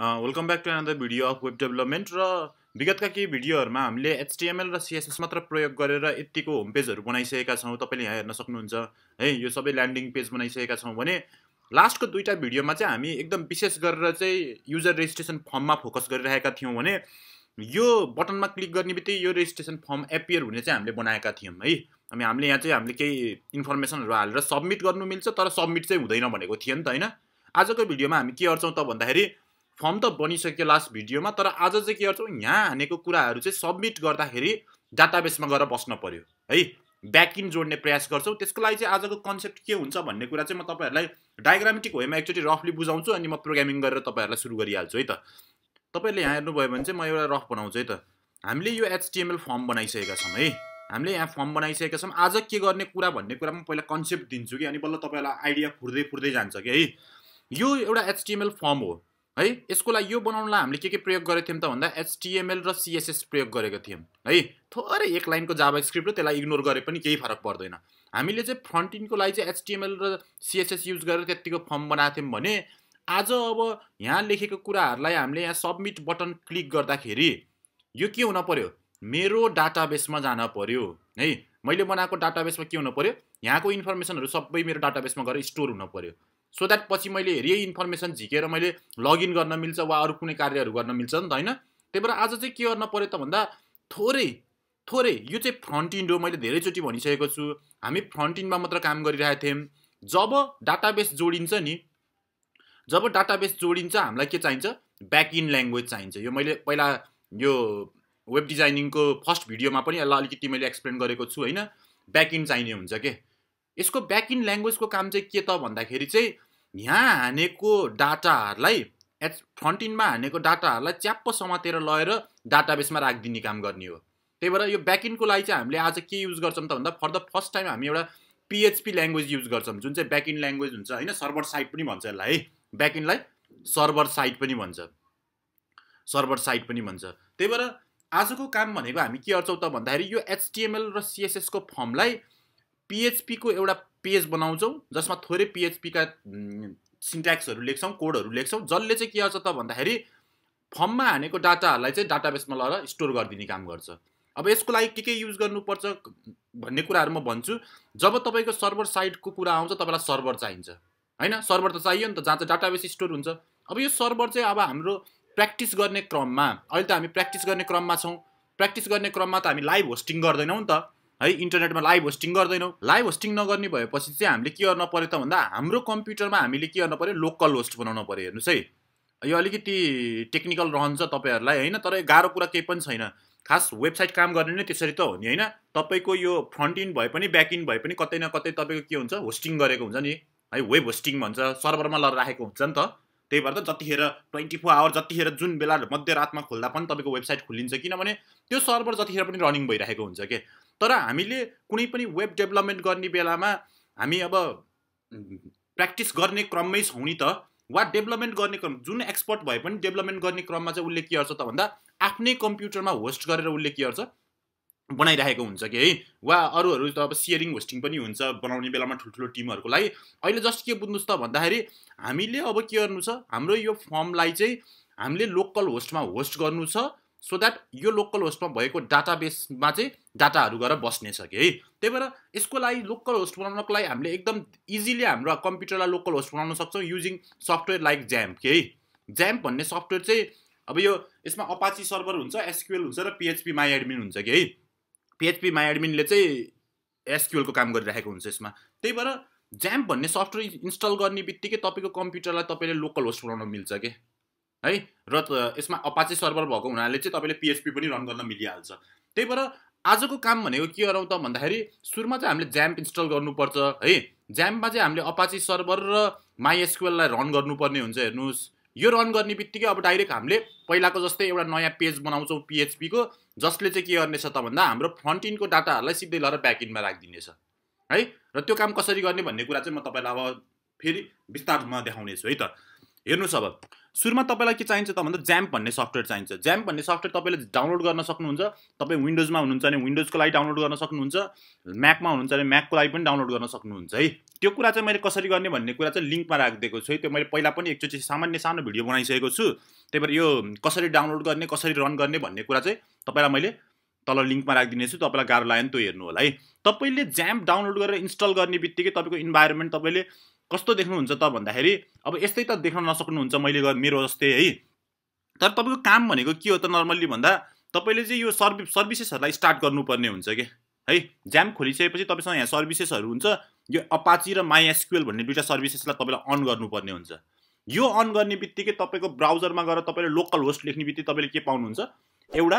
welcome back to another video of web development र विगतका केही भिडियोहरूमा हामीले एचटिएमएल र सिएसएस मात्र प्रयोग गरेर यतिको होम पेजहरू बनाइसकेका छौँ तपाईँले यहाँ हेर्न सक्नुहुन्छ है यो सबै ल्यान्डिङ पेज बनाइसकेका छौँ भने लास्टको दुईवटा भिडियोमा चाहिँ हामी एकदम विशेष गरेर चाहिँ युजर रेजिस्ट्रेसन फर्ममा फोकस गरिरहेका थियौँ भने यो बटनमा क्लिक गर्ने बित्तिकै यो रेजिस्ट्रेसन फर्म एपियर हुने चाहिँ हामीले बनाएका थियौँ है अनि हामीले यहाँ चाहिँ हामीले केही इन्फर्मेसनहरू हालेर सब्मिट गर्नु मिल्छ तर सब्मिट चाहिँ हुँदैन भनेको थियो नि त होइन आजको भिडियोमा हामी के गर्छौँ त भन्दाखेरि फर्म त बनिसक्यो लास्ट भिडियोमा तर आज चाहिँ के गर्छौँ यहाँ हानेको कुराहरू चाहिँ सब्मिट गर्दाखेरि डाटाबेसमा गएर बस्न पऱ्यो है ब्याकिन जोड्ने प्रयास गर्छौँ त्यसको लागि चाहिँ आजको कन्सेप्ट के हुन्छ भन्ने कुरा चाहिँ म तपाईँहरूलाई डायग्रामेटिक वेमा एकचोटि रफली बुझाउँछु अनि म प्रोग्रामिङ गरेर तपाईँहरूलाई सुरु गरिहाल्छु है त तपाईँहरूले यहाँ हेर्नुभयो भने चाहिँ म एउटा रफ बनाउँछु है त हामीले यो एचटिएमएल फर्म बनाइसकेका छौँ है हामीले यहाँ फर्म बनाइसकेका छौँ आज के गर्ने कुरा भन्ने कुरा म पहिला कन्सेप्ट दिन्छु कि अनि बल्ल तपाईँहरूलाई आइडिया फुर्दै फुर्दै जान्छ कि है यो एउटा एचटिएमएल फर्म हो है यसको लागि यो बनाउनलाई हामीले के के प्रयोग गरेको थियौँ त भन्दा एचटिएमएल र सिएसएस प्रयोग गरेको थियौँ है थोरै एक लाइनको जाबा स्क्रिप्ट र त्यसलाई इग्नोर गरे पनि केही फरक पर्दैन हामीले चाहिँ फ्रन्ट इन्डको लागि चाहिँ एचटिएमएल र सिएसएस युज गरेर त्यत्तिको फर्म बनाएको थियौँ भने आज अब यहाँ लेखेको कुराहरूलाई हामीले यहाँ सब्मिट बटन क्लिक गर्दाखेरि यो के हुन पऱ्यो मेरो डाटाबेसमा जान पऱ्यो है मैले बनाएको डाटाबेसमा के हुनु पऱ्यो यहाँको इन्फर्मेसनहरू सबै मेरो डाटाबेसमा गएर स्टोर हुनु पऱ्यो सो द्याट पछि मैले यही इन्फर्मेसन झिकेर मैले लगइन गर्न मिल्छ वा अरू कुनै कार्यहरू गर्न मिल्छ नि त होइन त्यही भएर आज चाहिँ के गर्न पऱ्यो त भन्दा थोरै थोरै यो चाहिँ फ्रन्ट इन्ड हो मैले धेरैचोटि भनिसकेको छु हामी फ्रन्ट इन्डमा मात्र काम गरिरहेको थियौँ जब डाटाबेस जोडिन्छ नि जब डाटाबेस जोडिन्छ हामीलाई के चाहिन्छ ब्याक इन ल्याङ्ग्वेज चाहिन्छ यो मैले पहिला यो वेब डिजाइनिङको फर्स्ट भिडियोमा पनि यसलाई अलिकति मैले एक्सप्लेन गरेको छु होइन ब्याक इन चाहिने हुन्छ के यसको ब्याक इन ल्याङ्ग्वेजको काम चाहिँ के त भन्दाखेरि चाहिँ यहाँ हानेको डाटाहरूलाई एच फ्रन्ट इन्डमा हानेको डाटाहरूलाई च्याप्प समातेर लगेर डाटाबेसमा राखिदिने काम गर्ने हो त्यही भएर यो ब्याकइन्डको लागि चाहिँ हामीले आज के युज गर्छौँ त भन्दा फर द फर्स्ट टाइम हामी एउटा पिएचपी ल्याङ्ग्वेज युज गर्छौँ जुन चाहिँ ब्याकइन्ड ल्याङ्ग्वेज हुन्छ होइन सर्भर साइट पनि भन्छ यसलाई है ब्याकइन्डलाई सर्भर साइट पनि भन्छ सर्भर साइट पनि भन्छ त्यही भएर आजको काम भनेको हामी के गर्छौँ त भन्दाखेरि यो एचटिएमएल र सिएसएसको फर्मलाई पिएचपीको एउटा पेज बनाउँछौँ जसमा थोरै पिएचपीका सिन्ट्याक्सहरू लेख्छौँ कोडहरू लेख्छौँ जसले चाहिँ के गर्छ त भन्दाखेरि फर्ममा हानेको डाटाहरूलाई चाहिँ डाटाबेसमा लगेर स्टोर गरिदिने काम गर्छ अब यसको लागि के के युज गर्नुपर्छ भन्ने कुराहरू म भन्छु जब तपाईँको सर्भर साइडको कुरा आउँछ तपाईँलाई सर्भर चाहिन्छ होइन सर्भर त चाहियो नि त जहाँ चाहिँ डाटाबेस स्टोर हुन्छ अब यो सर्भर चाहिँ अब हाम्रो प्र्याक्टिस गर्ने क्रममा अहिले त हामी प्र्याक्टिस गर्ने क्रममा छौँ प्र्याक्टिस गर्ने क्रममा त हामी लाइभ होस्टिङ गर्दैनौँ नि त है इन्टरनेटमा लाइभ होस्टिङ गर्दैनौँ लाइभ होस्टिङ नगर्ने भएपछि चाहिँ हामीले के गर्न पऱ्यो त भन्दा हाम्रो कम्प्युटरमा हामीले के गर्न पऱ्यो लोकल होस्ट बनाउनु पऱ्यो हेर्नुहोस् है यो अलिकति टेक्निकल रहन्छ तपाईँहरूलाई होइन तर गाह्रो कुरा केही पनि छैन खास वेबसाइट काम गर्ने नै त्यसरी त हो नि होइन तपाईँको यो फ्रन्ट इन भए पनि ब्याक इन भए पनि कतै न कतै तपाईँको के हुन्छ होस्टिङ गरेको हुन्छ नि है वेब होस्टिङ भन्छ सर्भरमा ल राखेको हुन्छ नि त त्यही भएर त जतिखेर ट्वेन्टी फोर आवर जतिखेर जुन बेला मध्यरातमा खोल्दा पनि तपाईँको वेबसाइट खोलिन्छ किनभने त्यो सर्भर जतिखेर पनि रनिङ भइरहेको हुन्छ के तर हामीले कुनै पनि वेब डेभलपमेन्ट गर्ने बेलामा हामी अब प्र्याक्टिस गर्ने क्रममै छौँ नि त वा डेभलपमेन्ट गर्ने क्रम जुन एक्सपर्ट भए पनि डेभलपमेन्ट गर्ने क्रममा चाहिँ उसले के गर्छ त भन्दा आफ्नै कम्प्युटरमा होस्ट गरेर उसले के गर्छ बनाइरहेको हुन्छ कि है वा अरूहरू त अब सेयरिङ होस्टिङ पनि हुन्छ बनाउने बेलामा ठुल्ठुलो टिमहरूको लागि अहिले जस्ट के बुझ्नुहोस् त भन्दाखेरि हामीले अब के गर्नु छ हाम्रो यो फर्मलाई चाहिँ हामीले लोकल होस्टमा होस्ट गर्नु छ सो द्याट यो लोकल होस्टमा भएको डाटाबेसमा चाहिँ डाटाहरू गरेर बस्नेछ कि है त्यही भएर यसको लागि लोकल होस्ट बनाउनको लागि हामीले एकदम इजिली हाम्रो कम्प्युटरलाई लोकल होस्ट बनाउन सक्छौँ युजिङ सफ्टवेयर लाइक ज्याम्प कि है ज्याम्प भन्ने सफ्टवेयर चाहिँ अब यो यसमा अपाची सर्भर हुन्छ एसक्युएल हुन्छ र पिएचपी माई एडमिन हुन्छ कि है पिएचपी माई एडमिनले चाहिँ एसक्युएलको काम गरिरहेको हुन्छ यसमा त्यही भएर ज्याम्प भन्ने सफ्टवेयर इन्स्टल गर्ने बित्तिकै तपाईँको कम्प्युटरलाई तपाईँले लोकल होस्ट बनाउन मिल्छ कि है र यसमा अपाचे सर्भर भएको हुनाले चाहिँ तपाईँले पिएचपी पनि रन गर्न मिलिहाल्छ त्यही भएर आजको काम भनेको के गरौँ त भन्दाखेरि सुरुमा चाहिँ हामीले ज्याम्प इन्स्टल गर्नुपर्छ है ज्याम्पमा चाहिँ हामीले अपाची सर्भर र माइएसक्युएललाई रन गर्नुपर्ने हुन्छ हेर्नुहोस् यो रन गर्ने बित्तिकै अब डाइरेक्ट हामीले पहिलाको जस्तै एउटा नयाँ पेज बनाउँछौँ पिएचपीको जसले चाहिँ के गर्नेछ त भन्दा हाम्रो फ्रन्ट इनको डाटाहरूलाई सिधै लगेर ब्याक इनमा राखिदिनेछ है र त्यो काम कसरी गर्ने भन्ने कुरा चाहिँ म तपाईँलाई अब फेरि विस्तारमा देखाउनेछु है त हेर्नुहोस् अब सुरुमा तपाईँलाई के चाहिन्छ त भन्दा ज्याम्प भन्ने सफ्टवेयर चाहिन्छ ज्याम्प भन्ने सफ्टवेयर तपाईँले डाउनलोड गर्न सक्नुहुन्छ तपाईँ विन्डोजमा हुनुहुन्छ भने विन्डोजको लागि डाउनलोड गर्न सक्नुहुन्छ म्याकमा हुनुहुन्छ भने म्याकको लागि पनि डाउनलोड गर्न सक्नुहुन्छ है त्यो कुरा चाहिँ मैले कसरी गर्ने भन्ने कुरा चाहिँ लिङ्कमा राखिदिएको छु है त्यो मैले पहिला पनि एकचोटि सामान्य सानो भिडियो बनाइसकेको छु त्यही भएर यो कसरी डाउनलोड गर्ने कसरी रन गर्ने भन्ने कुरा चाहिँ तपाईँलाई मैले तल लिङ्कमा राखिदिनेछु तपाईँलाई गाह्रो लाग्यो भने त्यो हेर्नु होला है तपाईँले ज्याम्प डाउनलोड गरेर इन्स्टल गर्ने बित्तिकै तपाईँको इन्भाइरोमेन्ट तपाईँले कस्तो देख्नुहुन्छ त भन्दाखेरि अब यस्तै त देख्न नसक्नुहुन्छ मैले मेरो जस्तै है तर तपाईँको काम भनेको के हो त नर्मल्ली भन्दा तपाईँले चाहिँ यो सर्भि सर्भिसेसहरूलाई स्टार्ट गर्नुपर्ने हुन्छ कि है ज्याम खोलिसकेपछि तपाईँसँग यहाँ सर्भिसेसहरू हुन्छ यो अपाची र माइएसक्युएल भन्ने दुइटा सर्भिसेसलाई तपाईँलाई अन गर्नुपर्ने हुन्छ यो अन गर्ने बित्तिकै तपाईँको ब्राउजरमा गएर तपाईँले लोकल होस्ट लेख्ने बित्तिकै तपाईँले के पाउनुहुन्छ एउटा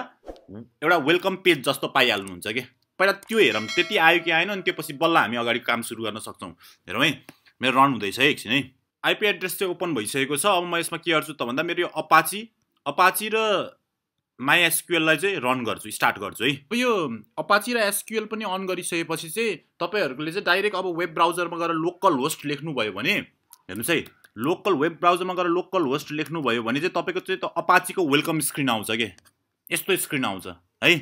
एउटा वेलकम पेज जस्तो पाइहाल्नुहुन्छ कि पहिला त्यो हेरौँ त्यति आयो कि आएन अनि त्यो पछि बल्ल हामी अगाडि काम सुरु गर्न सक्छौँ हेरौँ है मेरो रन हुँदैछ है एकछिन है आइपी एड्रेस चाहिँ ओपन भइसकेको छ अब म यसमा के गर्छु त भन्दा मेरो यो अपाची अपाची र माई एसक्युएललाई चाहिँ रन गर्छु स्टार्ट गर्छु है यो अपाची र एसक्युएल पनि अन गरिसकेपछि चाहिँ तपाईँहरूले चाहिँ डाइरेक्ट अब वेब ब्राउजरमा गएर लोकल होस्ट लेख्नुभयो भने हेर्नुहोस् है लोकल वेब ब्राउजरमा गएर लोकल होस्ट लेख्नुभयो भने चाहिँ तपाईँको चाहिँ त अपाचीको वेलकम स्क्रिन आउँछ कि यस्तो स्क्रिन आउँछ है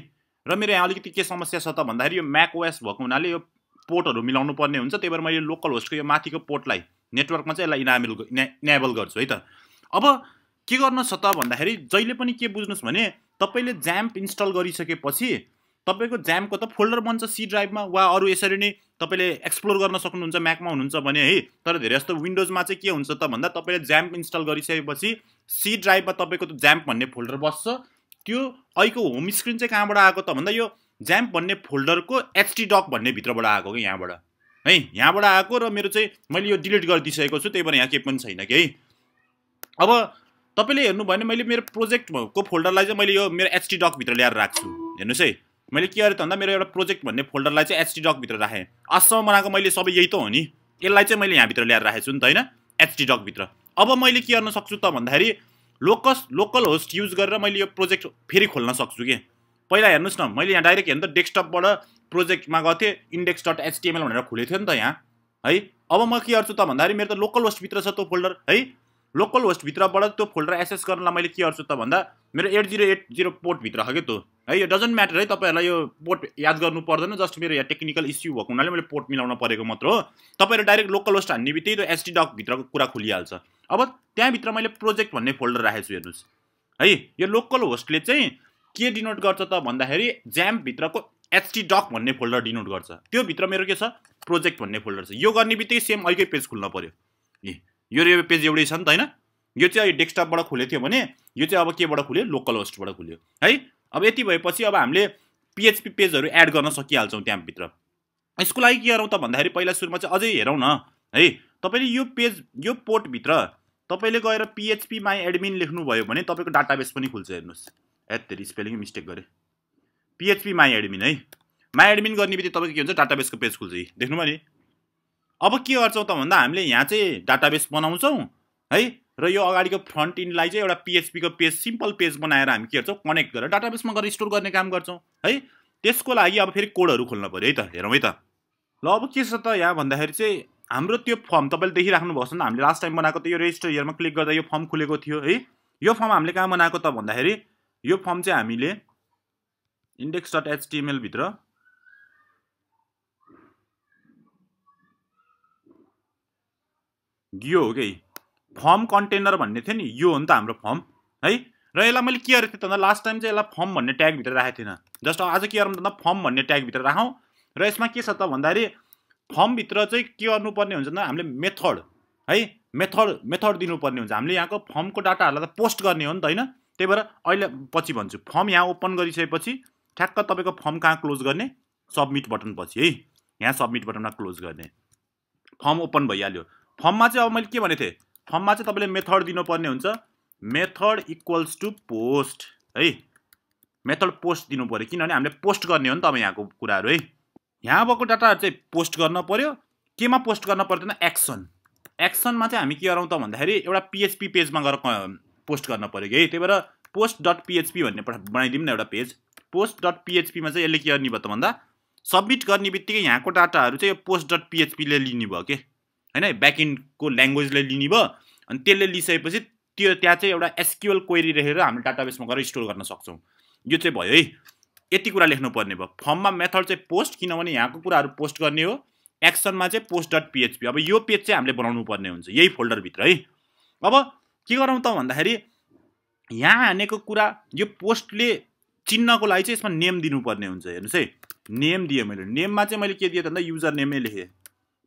र मेरो यहाँ अलिकति के समस्या छ त भन्दाखेरि यो म्याक ओएस भएको हुनाले यो पोर्टहरू मिलाउनु पर्ने हुन्छ त्यही भएर मैले लोकल होस्टको यो माथिको पोर्टलाई नेटवर्कमा चाहिँ यसलाई इनामेल इनेबल गर्छु है त अब के छ त भन्दाखेरि जहिले पनि के बुझ्नुहोस् भने तपाईँले ज्याम्प इन्स्टल गरिसकेपछि तपाईँको ज्याम्पको त फोल्डर बन्छ सी ड्राइभमा वा अरू यसरी नै तपाईँले एक्सप्लोर गर्न सक्नुहुन्छ म्याकमा हुनुहुन्छ भने है तर धेरै जस्तो विन्डोजमा चाहिँ के हुन्छ त भन्दा तपाईँले ज्याम्प इन्स्टल गरिसकेपछि सी ड्राइभमा तपाईँको त ज्याम्प भन्ने फोल्डर बस्छ त्यो अहिलेको होम स्क्रिन चाहिँ कहाँबाट आएको त भन्दा यो ज्याम्प भन्ने फोल्डरको एचटी डक भन्ने भित्रबाट आएको कि यहाँबाट है यहाँबाट आएको र मेरो चाहिँ मैले यो डिलिट गरिदिइसकेको छु त्यही भएर यहाँ केही पनि छैन कि है अब तपाईँले हेर्नुभयो भने मैले मेरो प्रोजेक्टको फोल्डरलाई चाहिँ मैले यो मेरो एचटी डकभित्र ल्याएर राख्छु हेर्नुहोस् है मैले के गरेँ त भन्दा मेरो एउटा प्रोजेक्ट भन्ने फोल्डरलाई चाहिँ एचटी डकभित्र राखेँ आजसम्म बनाएको मैले सबै यही त हो नि यसलाई चाहिँ मैले यहाँभित्र ल्याएर राखेको छु नि त होइन एचटी डकभित्र अब मैले के गर्न सक्छु त भन्दाखेरि लोकस लोकल होस्ट युज गरेर मैले यो प्रोजेक्ट फेरि खोल्न सक्छु कि पहिला हेर्नुहोस् न मैले यहाँ डाइरेक्ट हेर्नु त डेस्कटपबाट प्रोजेक्टमा गएको थिएँ इन्डेक्स डट एचटिएमएल भनेर खुलेको थियो नि त यहाँ है अब म के गर्छु त भन्दाखेरि मेरो त लोकल होस्टभित्र छ त्यो फोल्डर है लोकल होस्टभित्रबाट त्यो फोल्डर एसेस गर्नलाई मैले के गर्छु त भन्दा मेरो एट जिरो एट जिरो पोर्टभित्र छ क्या त्यो है यो डजन्ट म्याटर है तपाईँहरूलाई यो पोर्ट याद गर्नु पर्दैन जस्ट मेरो यहाँ टेक्निकल इस्यु भएको हुनाले मैले पोर्ट मिलाउन परेको मात्र हो तपाईँहरू डाइरेक्ट लोकल होस्ट हान्ने बित्तिकै त्यो एसटी डकभित्रको कुरा खुलिहाल्छ अब त्यहाँभित्र मैले प्रोजेक्ट भन्ने फोल्डर राखेको छु हेर्नुहोस् है यो लोकल होस्टले चाहिँ के डिनोट गर्छ त भन्दाखेरि ज्याम्पभित्रको एचटी डक भन्ने फोल्डर डिनोट गर्छ त्यो भित्र मेरो के छ प्रोजेक्ट भन्ने फोल्डर छ यो गर्ने बित्तिकै सेम अहिलेकै पेज खुल्न पऱ्यो ए यो पेज एउटै छ नि त होइन यो चाहिँ डेस्कटपबाट खुलेको थियो भने यो चाहिँ अब केबाट खुल्यो लोकल होस्टबाट खुल्यो है अब यति भएपछि अब हामीले पिएचपी पेजहरू एड गर्न सकिहाल्छौँ त्यहाँभित्र यसको लागि के गरौँ त भन्दाखेरि पहिला सुरुमा चाहिँ अझै हेरौँ न है तपाईँले यो पेज यो पोर्टभित्र तपाईँले गएर पिएचपी माई एडमिन लेख्नुभयो भने तपाईँको डाटाबेस पनि खुल्छ हेर्नुहोस् एट स्पेलिङ मिस्टेक गरेँ पिएचपी माई एडमिन है माई एडमिन गर्ने बित्तिकै तपाईँको के हुन्छ डाटाबेसको पेज खुल्छ देख्नुभयो नि अब के गर्छौँ त भन्दा हामीले यहाँ चाहिँ डाटाबेस बनाउँछौँ है र यो अगाडिको फ्रन्ट इन्डलाई चाहिँ एउटा पिएचपीको पेज सिम्पल पेज बनाएर हामी के गर्छौँ कनेक्ट गरेर डाटाबेसमा गएर स्टोर गर्ने काम गर्छौँ है त्यसको लागि अब फेरि कोडहरू खोल्नु पऱ्यो है त हेरौँ है त ल अब के छ त यहाँ भन्दाखेरि चाहिँ हाम्रो त्यो फर्म तपाईँले देखिराख्नु भएको छ हामीले लास्ट टाइम बनाएको त यो रेजिस्टर इयरमा क्लिक गर्दा यो फर्म खुलेको थियो है यो फर्म हामीले कहाँ बनाएको त भन्दाखेरि यो फर्म चाहिँ हामीले इन्डेक्स डट एचटिएमएलभित्र यो हो कि फर्म कन्टेनर भन्ने थियो नि यो हो नि त हाम्रो फर्म है र यसलाई मैले के गरेको थिएँ त भन्दा लास्ट टाइम चाहिँ यसलाई फर्म भन्ने ट्यागभित्र राखेको थिएन जस्ट आज के गरौँ भन्दा फर्म भन्ने ट्यागभित्र राखौँ र यसमा के छ त भन्दाखेरि फर्मभित्र चाहिँ के गर्नुपर्ने हुन्छ त हामीले मेथड है मेथड मेथड दिनुपर्ने हुन्छ हामीले यहाँको फर्मको डाटाहरूलाई त पोस्ट गर्ने हो नि त होइन त्यही भएर अहिले पछि भन्छु फर्म यहाँ ओपन गरिसकेपछि ठ्याक्क तपाईँको फर्म कहाँ क्लोज गर्ने सब्मिट बटन पछि है यहाँ सब्मिट बटनमा क्लोज गर्ने फर्म ओपन भइहाल्यो फर्ममा चाहिँ अब मैले के भनेको थिएँ फर्ममा चाहिँ तपाईँले मेथड दिनुपर्ने हुन्छ मेथड इक्वल्स टु पोस्ट है मेथड पोस्ट दिनु पऱ्यो किनभने हामीले पोस्ट गर्ने हो नि त अब यहाँको कुराहरू है यहाँ भएको डाटाहरू चाहिँ पोस्ट गर्न पऱ्यो केमा पोस्ट गर्न पर्दैन एक्सन एक्सनमा चाहिँ हामी के गरौँ त भन्दाखेरि एउटा पिएचपी पेजमा गएर पोस्ट गर्न पऱ्यो कि त्यही भएर पोस्ट डट पिएचपी भन्ने बनाइदिउँ न एउटा पेज पोस्ट डट पिएचपीमा चाहिँ यसले के गर्ने भयो त भन्दा सब्मिट गर्ने बित्तिकै यहाँको डाटाहरू चाहिँ यो पोस्ट डट पिएचपीले लिने भयो कि होइन ब्याकिङको ल्याङ्ग्वेजले लिने भयो अनि त्यसले लिइसकेपछि त्यो त्यहाँ चाहिँ एउटा एसक्युएल क्वेरी राखेर हामीले डाटाबेसमा गएर स्टोर गर्न सक्छौँ यो चाहिँ भयो है यति कुरा लेख्नुपर्ने भयो फर्ममा मेथड चाहिँ पोस्ट किनभने यहाँको कुराहरू पोस्ट गर्ने हो एक्सनमा चाहिँ पोस्ट डट पिएचपी अब यो पेज चाहिँ हामीले बनाउनु पर्ने हुन्छ यही फोल्डरभित्र है अब के गरौँ त भन्दाखेरि यहाँ हानेको कुरा यो पोस्टले चिन्नको लागि चाहिँ यसमा नेम दिनुपर्ने हुन्छ हेर्नुहोस् है नेम दिएँ मैले नेममा चाहिँ मैले के दिएँ भन्दा युजर नेमै लेखेँ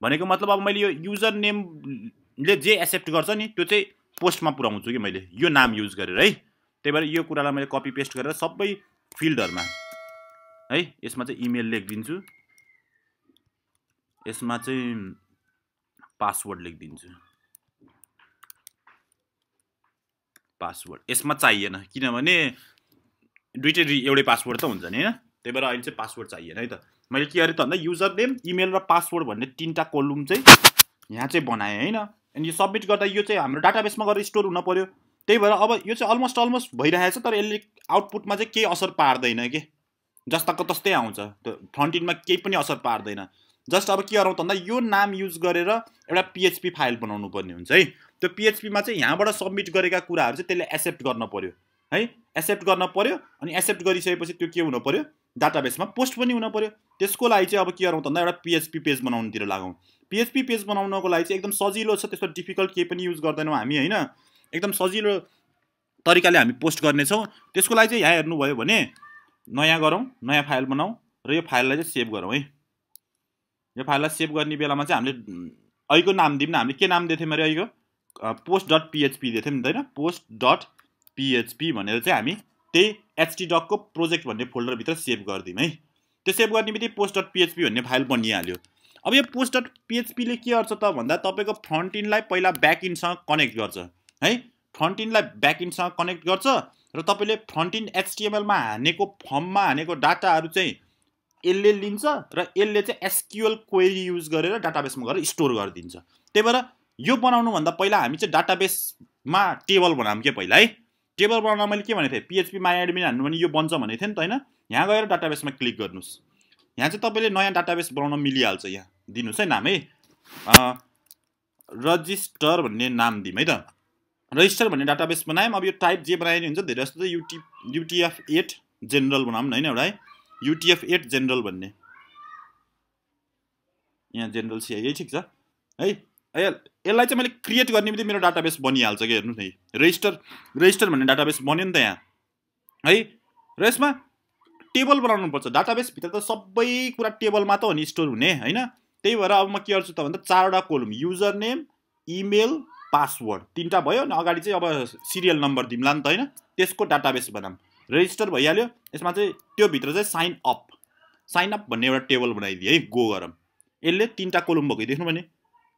भनेको मतलब अब मैले यो युजर नेमले जे एक्सेप्ट गर्छ नि त्यो चाहिँ पोस्टमा पुऱ्याउँछु कि मैले यो नाम युज गरेर है त्यही भएर यो कुरालाई मैले कपी पेस्ट गरेर सबै फिल्डहरूमा है यसमा चाहिँ इमेल लेखिदिन्छु यसमा चाहिँ पासवर्ड लेखिदिन्छु पासवर्ड यसमा चाहिएन किनभने दुइटै एउटै पासवर्ड त हुन्छ नि होइन त्यही भएर अहिले चाहिँ पासवर्ड चाहिएन है त मैले के गरेँ त भन्दा युजर नेम इमेल र पासवर्ड भन्ने तिनवटा कोलुम चाहिँ यहाँ चाहिँ बनाएँ होइन अनि यो सब्मिट गर्दा यो चाहिँ हाम्रो डाटाबेसमा गएर स्टोर हुन पऱ्यो त्यही भएर अब यो चाहिँ अलमोस्ट अलमोस्ट भइरहेको छ तर यसले आउटपुटमा चाहिँ केही असर पार्दैन के जस्ताको तस्तै आउँछ त्यो फ्रन्टिनमा केही पनि असर पार्दैन जस्ट अब के गरौँ त भन्दा यो नाम युज गरेर एउटा पिएचपी फाइल बनाउनु पर्ने हुन्छ है त्यो पिएचपीमा चाहिँ यहाँबाट सब्मिट गरेका कुराहरू चाहिँ त्यसले एक्सेप्ट गर्न पऱ्यो है एक्सेप्ट गर्न पऱ्यो अनि एक्सेप्ट गरिसकेपछि त्यो के हुनु पऱ्यो डाटाबेसमा पोस्ट पनि हुनु पऱ्यो त्यसको लागि चाहिँ अब के गरौँ त भन्दा एउटा पिएचपी पेज बनाउनुतिर लागौँ पिएचपी पेज बनाउनको लागि चाहिँ एकदम सजिलो छ त्यस्तो डिफिकल्ट केही पनि युज गर्दैनौँ हामी होइन एकदम सजिलो तरिकाले हामी पोस्ट गर्नेछौँ त्यसको लागि चाहिँ यहाँ हेर्नुभयो भने नयाँ गरौँ नयाँ फाइल बनाऊ र यो फाइललाई चाहिँ सेभ गरौँ है यो फाइललाई सेभ गर्ने बेलामा चाहिँ हामीले अहिलेको नाम दिउँ न हामीले के नाम दिएको थियौँ मेरो अहिलेको पोस्ट डट पिएचपी दिएको थियौँ नि त होइन पोस्ट डट पिएचपी भनेर चाहिँ हामी त्यही एचटी डकको प्रोजेक्ट भन्ने फोल्डरभित्र सेभ गरिदिउँ है त्यो सेभ गर्ने बित्तिकै पोस्ट डट पिएचपी भन्ने फाइल बनिहाल्यो अब यो पोस्ट डट पिएचपीले के गर्छ त भन्दा तपाईँको फ्रन्ट इन्डलाई पहिला ब्याक इन्डसँग कनेक्ट गर्छ है फ्रन्ट इन्डलाई ब्याक इन्डसँग कनेक्ट गर्छ र तपाईँले फ्रन्ट इन एचटिएमएलमा हानेको फर्ममा हानेको डाटाहरू चाहिँ यसले लिन्छ र यसले चाहिँ एसक्युएल क्वेरी युज गरेर डाटाबेसमा गएर स्टोर गरिदिन्छ त्यही भएर यो बनाउनुभन्दा पहिला हामी चाहिँ डाटाबेसमा टेबल बनाऊँ क्या पहिला है टेबल बनाउन मैले के भनेको थिएँ पिएचपी माया एडमिन हान्नु भने यो बन्छ भनेको थिएँ नि त होइन यहाँ गएर डाटाबेसमा क्लिक गर्नुहोस् यहाँ चाहिँ तपाईँले नयाँ डाटाबेस बनाउन मिलिहाल्छ यहाँ दिनुहोस् है नाम है रजिस्टर भन्ने नाम दिउँ है त रजिस्टर भन्ने डाटाबेस बनायौँ अब यो टाइप जे बनाइने हुन्छ धेरै जस्तो चाहिँ युटी युटिएफ एट जेनरल बनाऊँ न होइन एउटा है युटिएफ एट जेनरल भन्ने यहाँ जेनरल सिआइए ठिक छ है यसलाई चाहिँ मैले क्रिएट गर्ने बित्तिकै मेरो डाटाबेस बनिहाल्छ कि हेर्नुहोस् है रेजिस्टर रेजिस्टर भन्ने डाटाबेस बन्यो नि त यहाँ है र यसमा टेबल बनाउनु बनाउनुपर्छ डाटाबेसभित्र त सबै कुरा टेबलमा त हो नि स्टोर हुने होइन त्यही भएर अब म के गर्छु त भन्दा चारवटा column user name email password तिनवटा भयो अनि अगाडि चाहिँ अब सिरियल नम्बर दिउँला नि त होइन त्यसको डाटाबेस बनाऊँ रेजिस्टर भइहाल्यो यसमा चाहिँ त्योभित्र चाहिँ साइन अप साइन अप भन्ने एउटा टेबल बनाइदिएँ है गो गरम यसले तिनवटा कोलम भएको देख्नु भने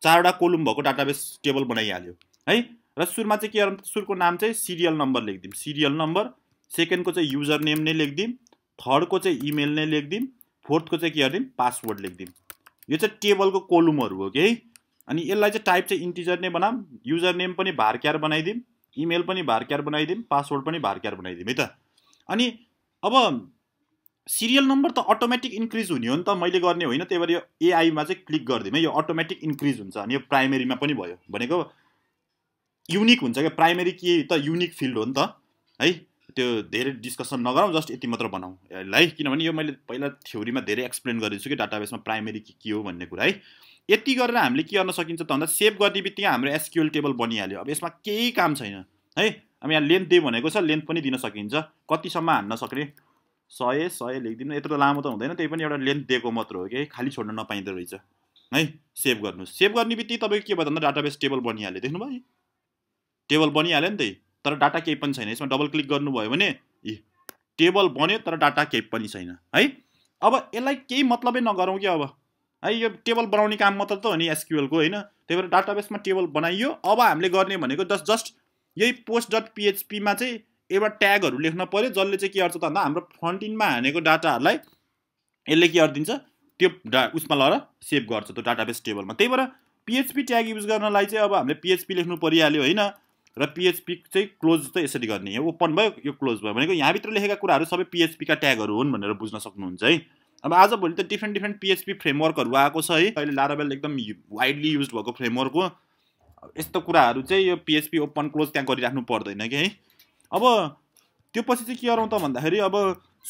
चारवटा कोलुम भएको डाटाबेस टेबल बनाइहाल्यो है र सुरुमा चाहिँ के गरौँ सुरुको नाम चाहिँ सिरियल नम्बर लेखिदिउँ सिरियल नम्बर सेकेन्डको चाहिँ युजर नेम नै लेखिदिउँ थर्डको चाहिँ इमेल नै लेखिदिउँ फोर्थको चाहिँ के गरिदिउँ पासवर्ड लेखिदिउँ यो चाहिँ टेबलको कोलुमहरू हो कि है अनि यसलाई चाहिँ टाइप चाहिँ इन्टिजर नै बनाऊँ युजर नेम पनि भारक्यार बनाइदिउँ इमेल पनि भारक्यार बनाइदिउँ पासवर्ड पनि भारक्यार बनाइदिउँ है त अनि अब सिरियल नम्बर त अटोमेटिक इन्क्रिज हुने हो नि त मैले गर्ने होइन त्यही भएर यो एआईमा चाहिँ क्लिक गरिदिउँ है यो अटोमेटिक इन्क्रिज हुन्छ अनि यो प्राइमेरीमा पनि भयो भनेको युनिक हुन्छ क्या प्राइमेरी के त युनिक फिल्ड हो नि त है त्यो धेरै डिस्कसन नगरौँ जस्ट यति मात्र बनाऊ है किनभने यो मैले पहिला थ्योरीमा धेरै एक्सप्लेन गरिदिन्छु कि डाटाबेसमा प्राइमेरी के के हो भन्ने कुरा है यति गरेर हामीले के गर्न सकिन्छ त भन्दा सेभ गर्ने बित्तिकै हाम्रो एसक्युएल टेबल बनिहाल्यो अब यसमा केही काम छैन है अब यहाँ लेन्थ दे भनेको छ लेन्थ पनि दिन सकिन्छ कतिसम्म हान्न सक्ने सय सय लेखिदिनु यत्रो लामो त हुँदैन त्यही पनि एउटा लेन्थ दिएको मात्र हो कि खालि छोड्न नपाइँदो रहेछ है सेभ गर्नु सेभ गर्ने बित्तिकै तपाईँको के भयो भन्दा डाटाबेस टेबल बनिहाल्यो देख्नुभयो टेबल बनिहाल्यो नि त्यही तर डाटा केही पनि छैन यसमा डबल क्लिक गर्नुभयो भने इ टेबल बन्यो तर डाटा केही पनि छैन है अब यसलाई केही मतलबै नगरौँ कि अब है यो टेबल बनाउने काम मात्र त हो नि एसक्युएलको होइन त्यही भएर डाटाबेसमा टेबल बनाइयो अब हामीले गर्ने भनेको जस्ट जस्ट यही पोस्ट डट पिएचपीमा चाहिँ एउटा ट्यागहरू लेख्न पऱ्यो जसले चाहिँ के गर्छ त भन्दा हाम्रो फ्रन्ट इन्डमा हानेको डाटाहरूलाई यसले के गरिदिन्छ त्यो डा उसमा लगेर सेभ गर्छ त्यो डाटाबेस टेबलमा त्यही भएर पिएचपी ट्याग युज गर्नलाई चाहिँ अब हामीले पिएचपी लेख्नु परिहाल्यो होइन र पिएचपी चाहिँ क्लोज त यसरी गर्ने यो ओपन भयो यो क्लोज भयो भनेको यहाँभित्र लेखेका कुराहरू सबै पिएचपीका ट्यागहरू हुन् भनेर बुझ्न सक्नुहुन्छ है अब आजभोलि त डिफ्रेन्ट डिफ्रेन्ट पिएचपी फ्रेमवर्कहरू आएको छ है अहिले लाराबेल एकदम वाइडली युज भएको फ्रेमवर्क हो यस्तो कुराहरू चाहिँ यो पिएचपी ओपन क्लोज त्यहाँ गरिराख्नु पर्दैन कि है अब त्यो पछि चाहिँ के गरौँ त भन्दाखेरि अब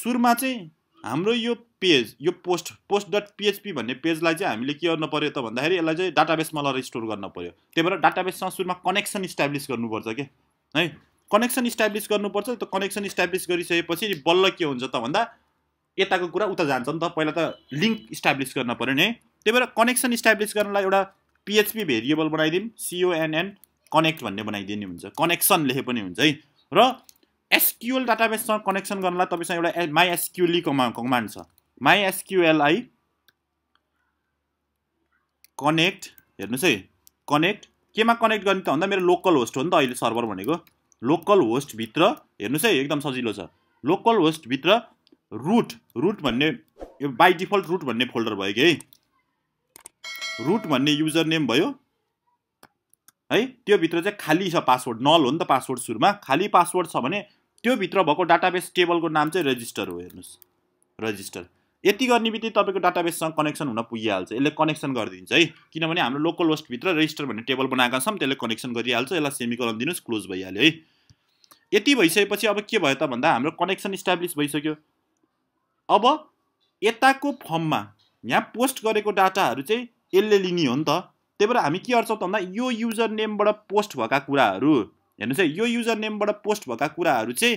सुरुमा चाहिँ हाम्रो यो पेज यो पोस्ट पोस्ट डट पिएचपी भन्ने पेजलाई चाहिँ हामीले के गर्नु पऱ्यो त भन्दाखेरि यसलाई चाहिँ डाटाबेसमा लगेर स्टोर गर्न पऱ्यो त्यही भएर डाटाबेससँग सुरुमा कनेक्सन इस्टाब्लिस गर्नुपर्छ कि है कनेक्सन इस्टाब्लिस गर्नुपर्छ त कनेक्सन इस्टाब्लिस गरिसकेपछि बल्ल के हुन्छ त भन्दा यताको कुरा उता जान्छ नि त पहिला त लिङ्क इस्टाब्लिस गर्न पऱ्यो नि है त्यही भएर कनेक्सन इस्टाब्लिस गर्नलाई एउटा पिएचपी भेरिएबल बनाइदिउँ सिओएनएन कनेक्ट भन्ने बनाइदिने हुन्छ कनेक्सन लेखे पनि हुन्छ है र एसक्युएल डाटाबेससँग कनेक्सन गर्नलाई तपाईँसँग एउटा ए माई एसक्युएली कमा कमान्ड छ माई एसक्युएलआई कनेक्ट हेर्नुहोस् है कनेक्ट केमा कनेक्ट गर्ने त भन्दा मेरो लोकल होस्ट हो नि त अहिले सर्भर भनेको लोकल होस्टभित्र हेर्नुहोस् है एकदम सजिलो छ लोकल होस्टभित्र रुट रुट भन्ने यो बाई डिफल्ट रुट भन्ने फोल्डर भयो कि है रुट भन्ने युजर नेम भयो है त्योभित्र चाहिँ खाली छ पासवर्ड नल हो नि त पासवर्ड सुरुमा खाली पासवर्ड छ भने त्योभित्र भएको डाटाबेस टेबलको नाम चाहिँ रेजिस्टर हो हेर्नुहोस् रजिस्टर यति गर्ने बित्तिकै तपाईँको डाटाबेससँग कनेक्सन हुन पुगिहाल्छ यसले कनेक्सन गरिदिन्छ है किनभने हाम्रो लोकल होस्टभित्र रेजिस्टर भन्ने टेबल बनाएका छौँ त्यसले कनेक्सन गरिहाल्छ यसलाई कलम दिनुहोस् क्लोज भइहाल्यो है यति भइसकेपछि अब के भयो त भन्दा हाम्रो कनेक्सन इस्टाब्लिस भइसक्यो अब यताको फर्ममा यहाँ पोस्ट गरेको डाटाहरू चाहिँ यसले लिने हो नि त त्यही भएर हामी के गर्छौँ त भन्दा यो युजर नेमबाट पोस्ट भएका कुराहरू हेर्नुहोस् है यो युजर नेमबाट पोस्ट भएका कुराहरू चाहिँ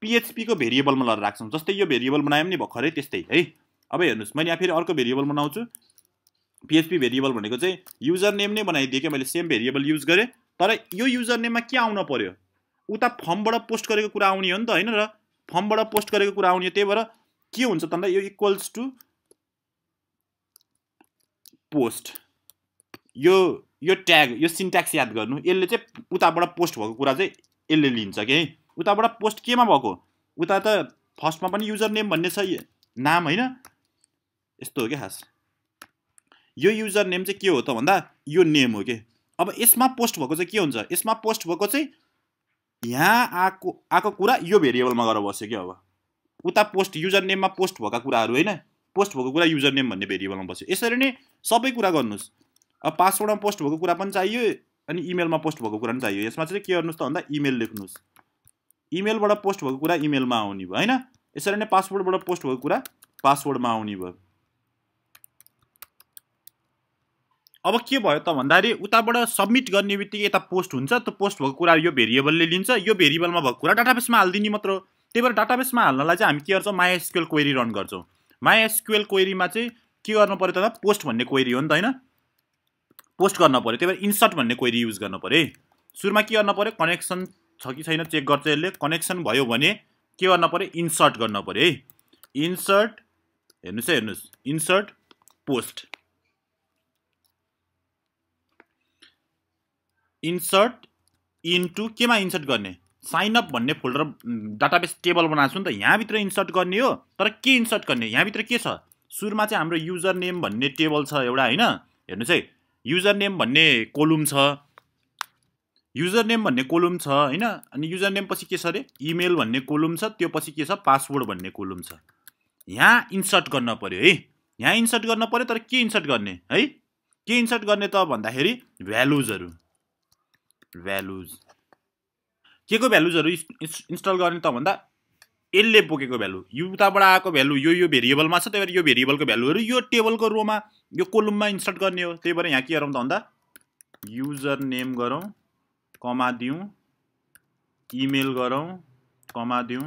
पिएचपीको भेरिएबलमा लगेर राख्छौँ जस्तै यो भेरिएबल बनायो भने भर्खरै त्यस्तै है अब हेर्नुहोस् मैले यहाँ फेरि अर्को भेरिएबल बनाउँछु पिएचपी भेरिएबल भनेको चाहिँ युजर नेम नै बनाइदिएँ क्या मैले सेम भेरिएबल युज गरेँ तर यो युजर नेममा के आउन पऱ्यो उता फर्मबाट पोस्ट गरेको कुरा आउने हो नि त होइन र फर्मबाट पोस्ट गरेको कुरा आउने हो त्यही भएर के हुन्छ त भन्दा यो इक्वल्स टु पोस्ट यो यो ट्याग यो सिन्ट्याक्स याद गर्नु यसले चाहिँ उताबाट पोस्ट भएको कुरा चाहिँ यसले लिन्छ कि है उताबाट पोस्ट केमा भएको उता त फर्स्टमा पनि युजर नेम भन्ने छ नाम होइन यस्तो हो क्या खास यो युजर नेम चाहिँ के हो त भन्दा यो नेम हो कि अब यसमा पोस्ट भएको चाहिँ के हुन्छ यसमा पोस्ट भएको चाहिँ यहाँ आएको आएको कुरा यो भेरिएबलमा गएर बस्यो क्या अब उता पोस्ट युजर नेममा पोस्ट भएका कुराहरू होइन पोस्ट भएको कुरा युजर नेम भन्ने भेरिएबलमा बस्यो यसरी नै सबै कुरा गर्नुहोस् अब पासवर्डमा पोस्ट भएको कुरा पनि चाहियो अनि इमेलमा पोस्ट भएको कुरा पनि चाहियो यसमा चाहिँ के गर्नुहोस् त भन्दा इमेल लेख्नुहोस् इमेलबाट पोस्ट भएको कुरा इमेलमा आउने भयो होइन यसरी नै पासवर्डबाट पोस्ट भएको कुरा पासवर्डमा आउने भयो अब के भयो त भन्दाखेरि उताबाट सब्मिट गर्ने बित्तिकै यता पोस्ट हुन्छ त्यो पोस्ट भएको कुरा यो भेरिएबलले लिन्छ यो भेरिएबलमा भएको कुरा डाटाबेसमा हालिदिने मात्र हो त्यही भएर डाटाबेसमा हाल्नलाई चाहिँ हामी के गर्छौँ माया एसक्युएल क्वेरी रन गर्छौँ माया एसक्युएल क्वेरीमा चाहिँ के गर्नु पऱ्यो त पोस्ट भन्ने क्वेरी हो नि त होइन पोस्ट गर्न पऱ्यो त्यही भएर इन्सर्ट भन्ने क्वेरी युज गर्नु पऱ्यो है सुरुमा के गर्नु पऱ्यो कनेक्सन छ कि छैन चेक गर्छ यसले कनेक्सन भयो भने के गर्नु पऱ्यो इन्सर्ट गर्न पऱ्यो है इन्सर्ट हेर्नुहोस् है हेर्नुहोस् इन्सर्ट पोस्ट इन्सर्ट इन्टु केमा इन्सर्ट गर्ने साइनअप भन्ने फोल्डर डाटाबेस टेबल बनाएको छु नि त यहाँभित्र इन्सर्ट गर्ने हो तर के इन्सर्ट गर्ने यहाँभित्र के छ सुरुमा चाहिँ हाम्रो युजर नेम भन्ने टेबल छ एउटा होइन हेर्नुहोस् है युजर नेम भन्ने कोलुम छ युजर नेम भन्ने कोलुम छ होइन अनि युजर नेम पछि के छ अरे इमेल भन्ने कोलुम छ त्यो पछि के छ पासवर्ड भन्ने कोलुम छ यहाँ इन्सर्ट गर्न पऱ्यो है यहाँ इन्सर्ट गर्न पऱ्यो तर के इन्सर्ट गर्ने है के इन्सर्ट गर्ने त भन्दाखेरि भ्यालुजहरू भ्यालुज के को भ्यालुजहरू इन्स्टल गर्ने त भन्दा यसले बोकेको भ्यालु यो उताबाट आएको भ्यालु यो यो भेरिएबलमा छ त्यही भएर यो भेरिएबलको भ्यालुहरू यो टेबलको रोमा यो कोलुममा इन्सर्ट गर्ने हो त्यही भएर यहाँ के गरौँ त भन्दा युजर नेम गरौँ कमा दिउँ इमेल गरौँ कमा दिउँ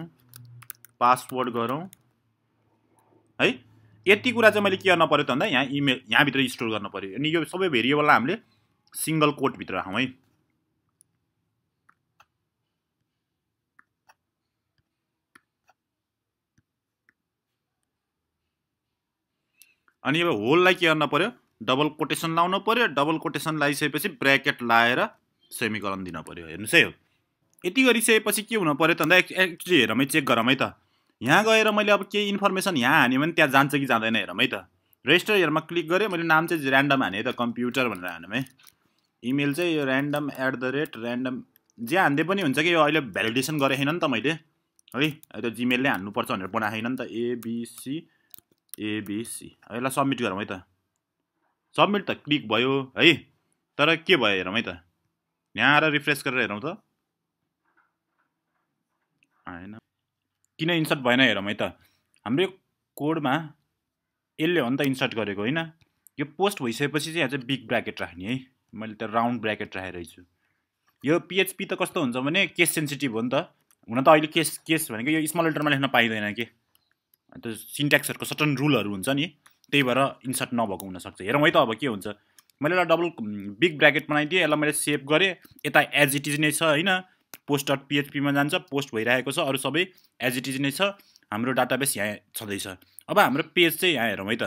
पासवर्ड गरौँ है यति कुरा चाहिँ मैले के गर्न पऱ्यो त भन्दा यहाँ इमेल यहाँभित्र स्टोर गर्नु पऱ्यो अनि यो सबै भेरिएबललाई हामीले सिङ्गल कोटभित्र राखौँ है अनि अब होललाई के गर्न पऱ्यो डबल कोटेसन लाउनु पऱ्यो डबल कोटेसन लगाइसकेपछि ब्राकेट लाएर सेमिकलन दिनु पऱ्यो हेर्नुहोस् है यति गरिसकेपछि के हुनु पऱ्यो त भन्दा एक्चुली हेरौँ है चेक गरौँ है त यहाँ गएर मैले अब केही इन्फर्मेसन यहाँ हाने भने त्यहाँ जान्छ कि जाँदैन हेरौँ है त रेजिस्टर हेरमा क्लिक गरेँ मैले नाम चाहिँ ऱ्यान्डम हाने है त कम्प्युटर भनेर हानौँ है इमेल चाहिँ यो random at the rate random जे हान्दै पनि हुन्छ कि यो अहिले भ्यालिडेसन गरेको छैन नि त मैले है अहिले जिमेलले हान्नुपर्छ भनेर बनाएको छैन नि त एबिसी एबिसी है यसलाई सब्मिट गरौँ है त सब्मिट त क्लिक भयो है तर के भयो हेरौँ है त यहाँ आएर रिफ्रेस गरेर हेरौँ त होइन किन इन्सर्ट भएन हेरौँ है त हाम्रो कोडमा यसले हो नि त इन्सर्ट गरेको होइन यो पोस्ट भइसकेपछि चाहिँ यहाँ चाहिँ बिग ब्राकेट राख्ने है मैले त राउन्ड ब्राकेट राखेरै छु यो पिएचपी त कस्तो हुन्छ भने केस सेन्सिटिभ हो नि त हुन त अहिले केस केस भनेको यो स्मल लेटरमा लेख्न पाइँदैन कि त्यो सिन्ट्याक्सहरूको सटन रुलहरू हुन्छ नि त्यही भएर इन्सर्ट नभएको हुनसक्छ हेरौँ है त अब के हुन्छ मैले एउटा डबल बिग ब्राकेट बनाइदिएँ यसलाई मैले सेभ गरेँ यता एज इट इज नै छ होइन पोस्ट डट पिएचपीमा जान्छ पोस्ट भइरहेको छ अरू सबै एज इट इज नै छ हाम्रो डाटाबेस यहाँ छँदैछ अब हाम्रो पेज चाहिँ यहाँ हेरौँ है त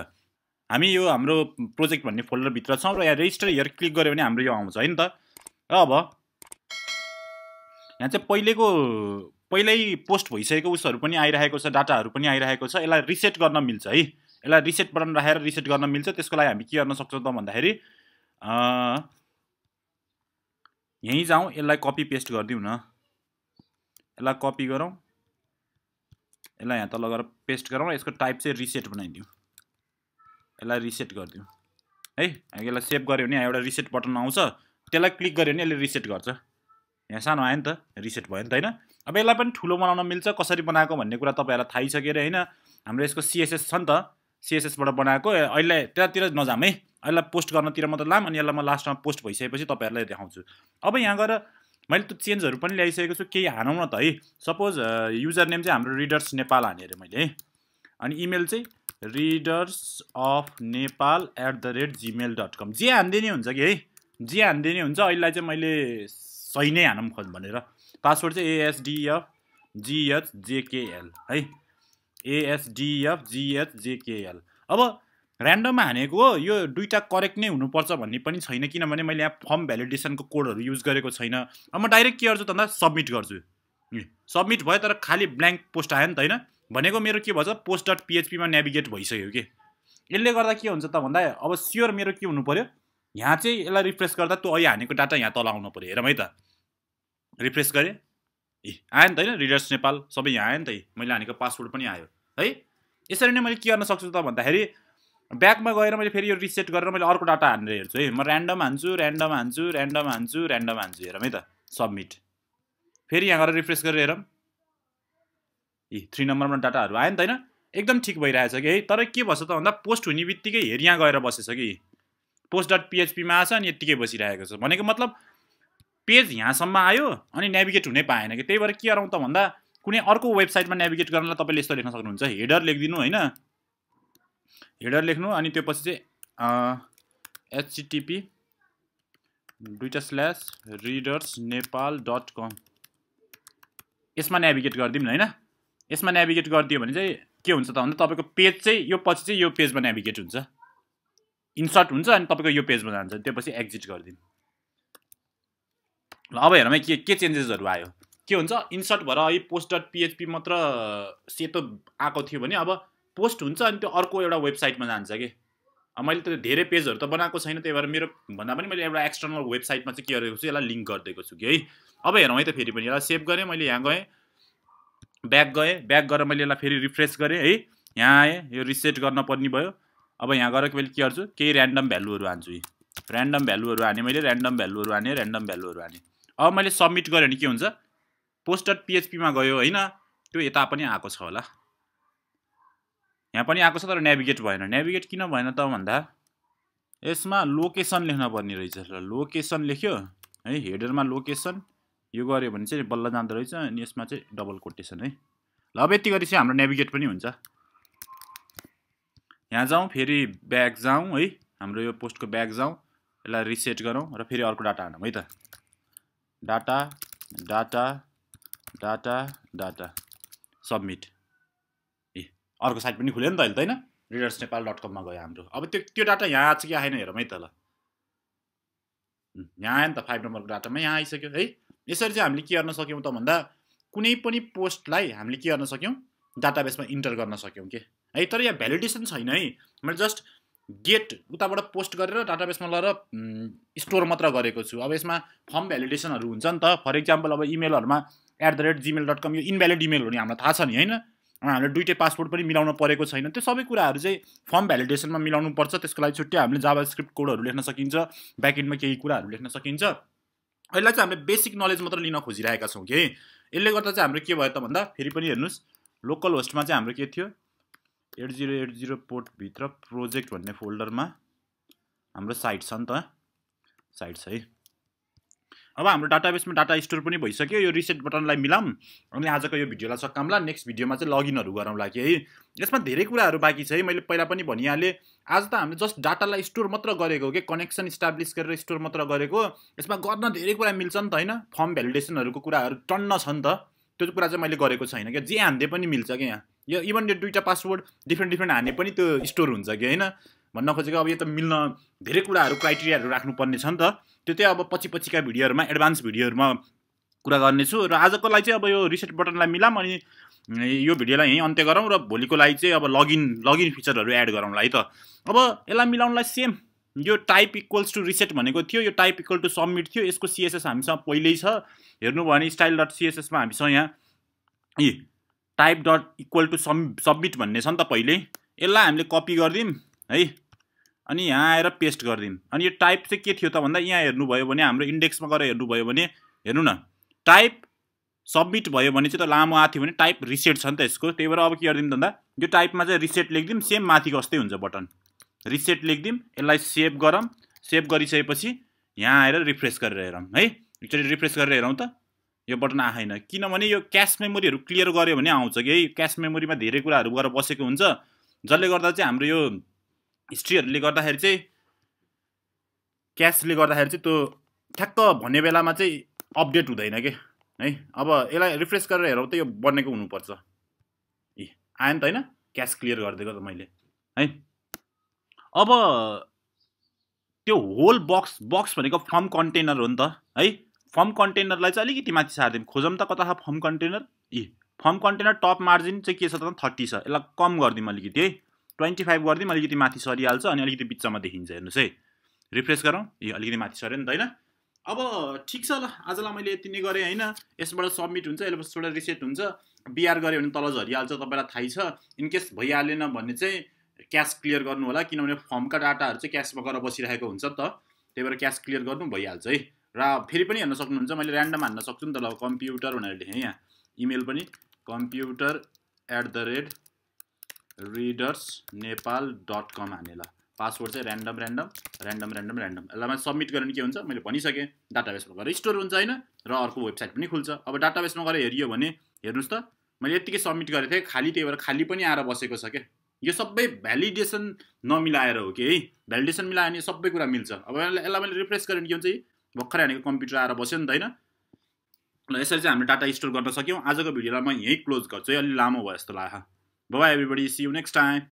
हामी यो हाम्रो प्रोजेक्ट भन्ने फोल्डरभित्र छौँ र यहाँ रेजिस्टर हेयर क्लिक गऱ्यो भने हाम्रो यो आउँछ है नि त अब यहाँ चाहिँ पहिलेको पहिल्यै पोस्ट भइसकेको उसहरू पनि आइरहेको छ डाटाहरू पनि आइरहेको छ यसलाई रिसेट गर्न मिल्छ है यसलाई रिसेट बटन राखेर रिसेट गर्न मिल्छ त्यसको लागि हामी के गर्न सक्छौँ त भन्दाखेरि यहीँ जाउँ यसलाई कपी पेस्ट गरिदिउँ न यसलाई कपी गरौँ यसलाई यहाँ तल गरेर पेस्ट गरौँ यसको टाइप चाहिँ रिसेट बनाइदिउँ यसलाई रिसेट गरिदिउँ है यसलाई सेभ गऱ्यो भने यहाँ एउटा रिसेट बटन आउँछ त्यसलाई क्लिक गऱ्यो भने यसले रिसेट गर्छ यहाँ सानो आयो नि त रिसेट भयो नि त होइन अब यसलाई पनि ठुलो बनाउन मिल्छ कसरी बनाएको भन्ने कुरा तपाईँहरूलाई थाहै छ कि अरे होइन हाम्रो यसको सिएसएस छ नि त सिएसएसबाट बनाएको अहिले त्यतातिर नजाम है अहिले पोस्ट गर्नतिर त लाम अनि यसलाई म लास्टमा पोस्ट भइसकेपछि तपाईँहरूलाई देखाउँछु अब यहाँ गएर मैले त्यो चेन्जहरू पनि ल्याइसकेको छु केही हानौँ न त है सपोज युजर नेम चाहिँ हाम्रो रिडर्स नेपाल हाने अरे मैले है अनि इमेल चाहिँ readers of Nepal at the rate Gmail dot com जे हान्दिने हुन्छ कि है जे हान्दिने हुन्छ अहिले चाहिँ मैले सही नै हानौँ खोज भनेर पासवर्ड चाहिँ एएसडिएफ जिएच जेकेएल है एएसडिएफ जिएच जेकेएल अब ऱ्यान्डममा हानेको यो दुइटा करेक्ट नै हुनुपर्छ भन्ने पनि छैन किनभने मैले यहाँ फर्म भ्यालिडेसनको कोडहरू युज गरेको छैन अब म डाइरेक्ट के गर्छु त भन्दा सब्मिट गर्छु सब्मिट भयो तर खालि ब्ल्याङ्क पोस्ट आयो नि त होइन भनेको मेरो के भन्छ पोस्ट डट पिएचपीमा नेभिगेट भइसक्यो कि यसले गर्दा के हुन्छ त भन्दा अब स्योर मेरो के हुनु पऱ्यो यहाँ चाहिँ यसलाई रिफ्रेस गर्दा त्यो अहिले हानेको डाटा यहाँ तल आउनु पऱ्यो हेरौँ है त रिफ्रेस गरेँ ए आयो नि त होइन रिडर्स नेपाल सबै यहाँ आयो नि त है मैले हानेको पासवर्ड पनि आयो है यसरी नै मैले के गर्न सक्छु त भन्दाखेरि ब्याकमा गएर मैले फेरि यो रिसेट गरेर मैले अर्को डाटा हानेर हेर्छु है म ऱ्यान्डम हान्छु ऱ्यान्डम हान्छु ऱ्यान्डम हान्छु ऱ्यान्डम हान्छु हेरौँ है त सब्मिट फेरि यहाँ गएर रिफ्रेस गरेर हेरौँ ए थ्री नम्बरमा डाटाहरू आयो नि त होइन एकदम ठिक भइरहेछ कि है तर के भएछ त भन्दा पोस्ट हुने बित्तिकै हेर यहाँ गएर बसेछ कि पोस्ट डट पिएचपीमा आएछ अनि यत्तिकै बसिरहेको छ भनेको मतलब पेज यहाँसम्म आयो अनि नेभिगेट हुनै पाएन कि त्यही भएर के गरौँ त भन्दा कुनै अर्को वेबसाइटमा नेभिगेट गर्नलाई तपाईँले यस्तो लेख्न सक्नुहुन्छ हेडर लेखिदिनु होइन हेडर लेख्नु अनि त्यो पछि चाहिँ एचसिटिपी दुइटा slash readers Nepal dot com यसमा नेभिगेट गरिदिउँ न होइन यसमा नेभिगेट गरिदियो भने चाहिँ के हुन्छ त भन्दा तपाईँको पेज चाहिँ यो पछि चाहिँ यो पेजमा नेभिगेट हुन्छ इन्सर्ट हुन्छ अनि तपाईँको यो पेजमा जान्छ त्योपछि एक्जिट गरिदिनु ल अब हेरौँ है के के चेन्जेसहरू आयो के हुन्छ इन्सर्ट भएर है पोस्ट डट पिएचपी मात्र सेतो आएको थियो भने अब पोस्ट हुन्छ अनि त्यो अर्को एउटा वेबसाइटमा जान्छ कि मैले त धेरै पेजहरू त बनाएको छैन त्यही भएर मेरो भन्दा पनि मैले एउटा एक्सटर्नल वेबसाइटमा चाहिँ के गरेको छु यसलाई लिङ्क गरिदिएको छु कि है अब हेरौँ है त फेरि पनि यसलाई सेभ गरेँ मैले यहाँ गएँ ब्याक गएँ ब्याक गरेर मैले यसलाई फेरि रिफ्रेस गरेँ है यहाँ आएँ यो रिसेट गर्न पर्ने भयो अब यहाँ गएर मैले के गर्छु केही ऱ्यान्डम भ्यालुहरू हान्छु यी ऱ्यान्डम भ्यालुहरू हाने मैले ऱ्यान्डम भ्यालुहरू हाने ऱ्यान्डम भ्यालुहरू हाने अब मैले सब्मिट गरेँ भने के हुन्छ पोस्ट डट पिएचपीमा गयो होइन त्यो यता पनि आएको छ होला यहाँ पनि आएको छ तर नेभिगेट भएन नेभिगेट किन भएन त भन्दा यसमा लोकेसन लेख्न पर्ने रहेछ र लोकेसन लेख्यो है हेडरमा लोकेसन यो गऱ्यो भने चाहिँ बल्ल जाँदो रहेछ अनि यसमा चाहिँ डबल कोटेसन है ल अब यति गरी चाहिँ हाम्रो नेभिगेट पनि हुन्छ यहाँ जाउँ फेरि ब्याग जाउँ है हाम्रो यो पोस्टको ब्याग जाउँ यसलाई रिसेट गरौँ र फेरि अर्को डाटा हानौँ है त data data data data submit ए अर्को साइट पनि खुल्यो नि त अहिले त होइन रिडर्स नेपाल डट कममा गयो हाम्रो अब त्यो त्यो डाटा यहाँ आएको छ कि आएन हेरौँ है त ल यहाँ आयो नि त फाइभ नम्बरको डाटामा यहाँ आइसक्यो है यसरी चाहिँ हामीले के गर्न सक्यौँ त भन्दा कुनै पनि पोस्टलाई हामीले के गर्न सक्यौँ डाटाबेसमा इन्टर गर्न सक्यौँ के है तर यहाँ भ्यालिडेसन छैन है मैले जस्ट गेट उताबाट पोस्ट गरेर डाटाबेसमा लगेर स्टोर मात्र गरेको छु अब यसमा फर्म भ्यालिडेसनहरू हुन्छ नि त फर इक्जाम्पल अब इमेलहरूमा at the rate Gmail dot com यो इन्भ्यालिड इमेल हो नि हामीलाई थाहा छ नि होइन हामीले दुइटै पासपोर्ट पनि मिलाउनु परेको छैन त्यो सबै कुराहरू चाहिँ फर्म भ्यालिडेसनमा पर्छ त्यसको लागि छुट्टै हामीले जावा स्क्रिप्ट कोडहरू लेख्न सकिन्छ ब्याकेन्डमा केही कुराहरू लेख्न सकिन्छ यसलाई चाहिँ हामीले बेसिक नलेज मात्र लिन खोजिरहेका छौँ कि यसले गर्दा चाहिँ हाम्रो के भयो त भन्दा फेरि पनि हेर्नुहोस् लोकल होस्टमा चाहिँ हाम्रो के थियो एट जिरो एट जिरो पोर्टभित्र प्रोजेक्ट भन्ने फोल्डरमा हाम्रो साइट छ नि त साइट छ है अब हाम्रो डाटाबेसमा डाटा स्टोर पनि भइसक्यो यो रिसेट बटनलाई मिलाऊँ अनि आजको यो भिडियोलाई सकाउँला नेक्स्ट भिडियोमा चाहिँ लगइनहरू गरौँला कि है यसमा धेरै कुराहरू बाँकी छ है मैले पहिला पनि भनिहालेँ आज त हामीले जस्ट डाटालाई स्टोर मात्र गरेको के कनेक्सन इस्टाब्लिस गरेर स्टोर मात्र गरेको यसमा गर्न धेरै कुरा मिल्छ नि त होइन फर्म भ्यालिडेसनहरूको कुराहरू टन्न छ नि त त्यो कुरा चाहिँ मैले गरेको छैन क्या जे हान्दै पनि मिल्छ क्या यहाँ यो इभन यो दुइटा पासवर्ड डिफ्रेन्ट डिफ्रेन्ट हान्ने पनि त्यो स्टोर हुन्छ कि होइन भन्न खोजेको अब यो त मिल्न धेरै कुराहरू क्राइटेरियाहरू राख्नुपर्ने छ नि त त्यो चाहिँ अब पछि पछिका भिडियोहरूमा एडभान्स भिडियोहरूमा कुरा गर्नेछु र आजको लागि चाहिँ अब यो रिसेट बटनलाई मिलाम अनि यो भिडियोलाई यहीँ अन्त्य गरौँ र भोलिको लागि चाहिँ अब लगइन लगइन फिचरहरू एड गरौँला है त अब यसलाई मिलाउनलाई सेम यो टाइप इक्वल्स टु रिसेट भनेको थियो यो टाइप इक्वल टु सबमिट थियो यसको सिएसएस हामीसँग पहिल्यै छ हेर्नुभयो भने स्टाइल डट सिएसएसमा हामीसँग यहाँ ए type dot equal to sub submit भन्ने छ नि त पहिले यसलाई हामीले कपी गरिदिउँ है अनि यहाँ आएर पेस्ट गरिदिउँ अनि यो टाइप चाहिँ के थियो त भन्दा यहाँ हेर्नुभयो भने हाम्रो इन्डेक्समा गएर हेर्नुभयो भने हेर्नु न टाइप सब्मिट भयो भने चाहिँ त लामो आएको थियो भने टाइप रिसेट छ नि त यसको त्यही भएर अब के गरिदिउँ भन्दा यो टाइपमा चाहिँ रिसेट लेखिदिउँ सेम माथिको जस्तै हुन्छ बटन रिसेट लेखिदिउँ यसलाई सेभ गरौँ सेभ गरिसकेपछि यहाँ आएर रिफ्रेस गरेर हेरौँ है एकचोटि रिफ्रेस गरेर हेरौँ त यो बटन आएन किनभने यो क्यास मेमोरीहरू क्लियर गऱ्यो भने आउँछ कि है क्यास मेमोरीमा धेरै कुराहरू गएर बसेको हुन्छ जसले गर्दा चाहिँ हाम्रो यो हिस्ट्रीहरूले गर्दाखेरि चाहिँ क्यासले गर्दाखेरि चाहिँ त्यो ठ्याक्क भन्ने बेलामा चाहिँ अपडेट हुँदैन के है अब यसलाई रिफ्रेस गरेर हेरौँ त यो बनेको हुनुपर्छ ए आयो नि त होइन क्यास क्लियर गरिदिएको त मैले है अब त्यो होल बक्स बक्स भनेको फर्म कन्टेनर हो नि त है फर्म कन्टेनरलाई चाहिँ अलिकति माथि सारिदिउँ खोजौँ त कता छ फर्म कन्टेनर ए फर्म कन्टेनर टप मार्जिन चाहिँ के छ त थर्टी छ यसलाई कम गरिदिउँ अलिकति है ट्वेन्टी फाइभ गरिदिउँ अलिकति माथि सरिहाल्छ अनि अलिकति बिचमा देखिन्छ हेर्नुहोस् है रिफ्रेस गरौँ ए अलिकति माथि सऱ्यो नि त होइन अब ठिक छ ल आजलाई मैले यति नै गरेँ होइन यसबाट सब्मिट हुन्छ यसबाट रिसेट हुन्छ बिआर गऱ्यो भने तल झरिहाल्छ तपाईँलाई थाहै छ इनकेस भइहालेन भने चाहिँ क्यास क्लियर गर्नु होला किनभने फर्मका डाटाहरू चाहिँ क्यासमा गएर बसिरहेको हुन्छ नि त त्यही भएर क्यास क्लियर गर्नु भइहाल्छ है र फेरि पनि हेर्न सक्नुहुन्छ मैले ऱ्यान्डम हान्न सक्छु नि त ल कम्प्युटर भनेर लेखेँ यहाँ इमेल पनि computer at the rate readers Nepal dot com हाने ल पासवर्ड चाहिँ random random random random random यसलाई मैले सब्मिट गरेँ के हुन्छ मैले भनिसकेँ डाटाबेसमा गएर स्टोर हुन्छ होइन र अर्को वेबसाइट पनि खुल्छ अब डाटाबेसमा गएर हेरियो भने हेर्नुहोस् त मैले यत्तिकै सब्मिट गरेको थिएँ खालि त्यही भएर खाली पनि आएर बसेको छ क्या यो सबै भ्यालिडेसन नमिलाएर हो कि है भ्यालिडेसन मिलायो भने सबै कुरा मिल्छ अब यसलाई मैले रिफ्रेस गरेँ भने के हुन्छ भर्खरै हानेको कम्प्युटर आएर बस्यो नि त होइन ल यसरी चाहिँ हामीले डाटा स्टोर गर्न सक्यौँ आजको भिडियोलाई म यहीँ क्लोज गर्छु है अलिक लामो भयो जस्तो लाग्यो bye everybody see you next time